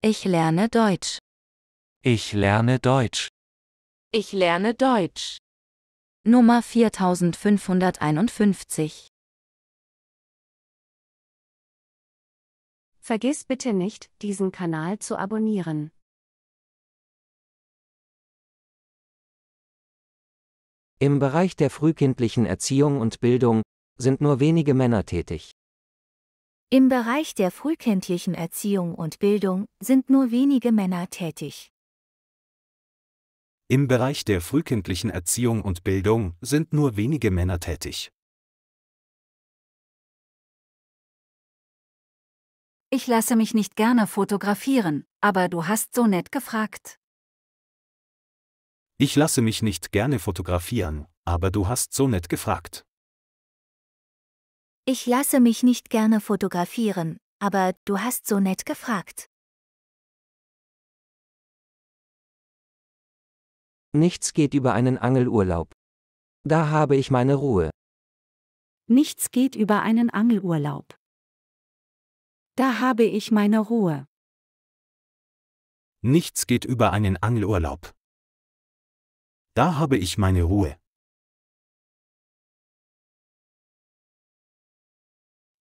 Ich lerne Deutsch. Ich lerne Deutsch. Ich lerne Deutsch. Nummer 4551. Vergiss bitte nicht, diesen Kanal zu abonnieren. Im Bereich der frühkindlichen Erziehung und Bildung sind nur wenige Männer tätig. Im Bereich der frühkindlichen Erziehung und Bildung sind nur wenige Männer tätig. Im Bereich der frühkindlichen Erziehung und Bildung sind nur wenige Männer tätig. Ich lasse mich nicht gerne fotografieren, aber du hast so nett gefragt. Ich lasse mich nicht gerne fotografieren, aber du hast so nett gefragt. Ich lasse mich nicht gerne fotografieren, aber du hast so nett gefragt. Nichts geht über einen Angelurlaub. Da habe ich meine Ruhe. Nichts geht über einen Angelurlaub. Da habe ich meine Ruhe. Nichts geht über einen Angelurlaub. Da habe ich meine Ruhe.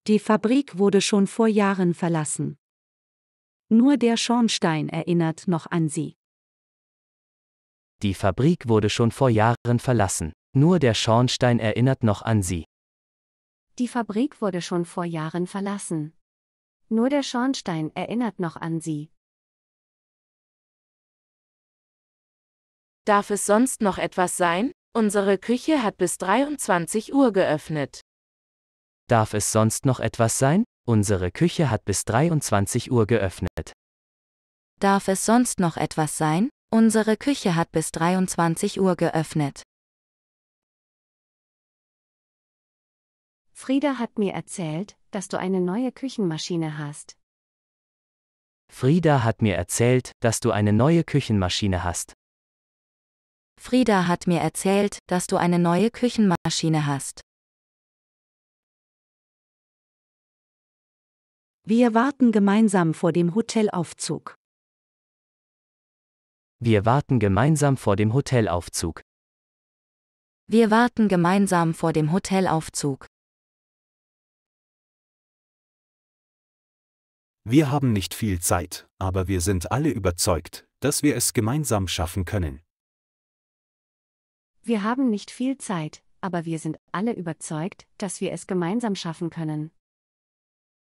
Die Fabrik wurde schon vor Jahren verlassen. Nur der Schornstein erinnert noch an sie. Die Fabrik wurde schon vor Jahren verlassen. Nur der Schornstein erinnert noch an sie. Die Fabrik wurde schon vor Jahren verlassen. Nur der Schornstein erinnert noch an sie. Darf es sonst noch etwas sein? Unsere Küche hat bis 23 Uhr geöffnet. Darf es sonst noch etwas sein? Unsere Küche hat bis 23 Uhr geöffnet. Darf es sonst noch etwas sein? Unsere Küche hat bis 23 Uhr geöffnet. Frieda hat mir erzählt, dass du eine neue Küchenmaschine hast. Frieda hat mir erzählt, dass du eine neue Küchenmaschine hast. Frieda hat mir erzählt, dass du eine neue Küchenmaschine hast. Wir warten gemeinsam vor dem Hotelaufzug. Wir warten gemeinsam vor dem Hotelaufzug. Wir warten gemeinsam vor dem Hotelaufzug. Wir haben nicht viel Zeit, aber wir sind alle überzeugt, dass wir es gemeinsam schaffen können. Wir haben nicht viel Zeit, aber wir sind alle überzeugt, dass wir es gemeinsam schaffen können.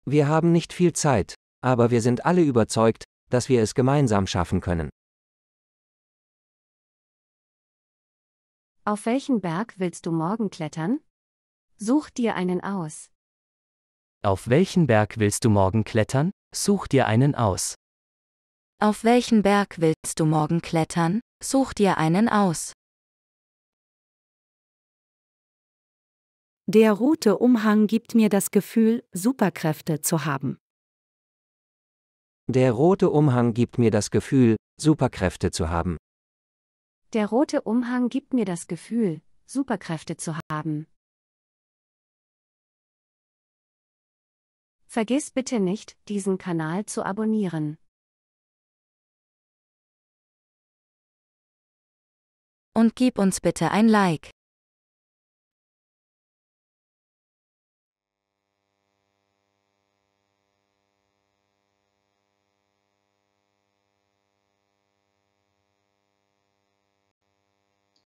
Wir haben nicht viel Zeit, aber wir sind alle überzeugt, dass wir es gemeinsam schaffen können. Auf welchen Berg willst du morgen klettern? Such dir einen aus. Auf welchen Berg willst du morgen klettern? Such dir einen aus. Auf welchen Berg willst du morgen klettern? Such dir einen aus. Der rote Umhang gibt mir das Gefühl, Superkräfte zu haben. Der rote Umhang gibt mir das Gefühl, Superkräfte zu haben. Der rote Umhang gibt mir das Gefühl, Superkräfte zu haben. Vergiss bitte nicht, diesen Kanal zu abonnieren. Und gib uns bitte ein Like.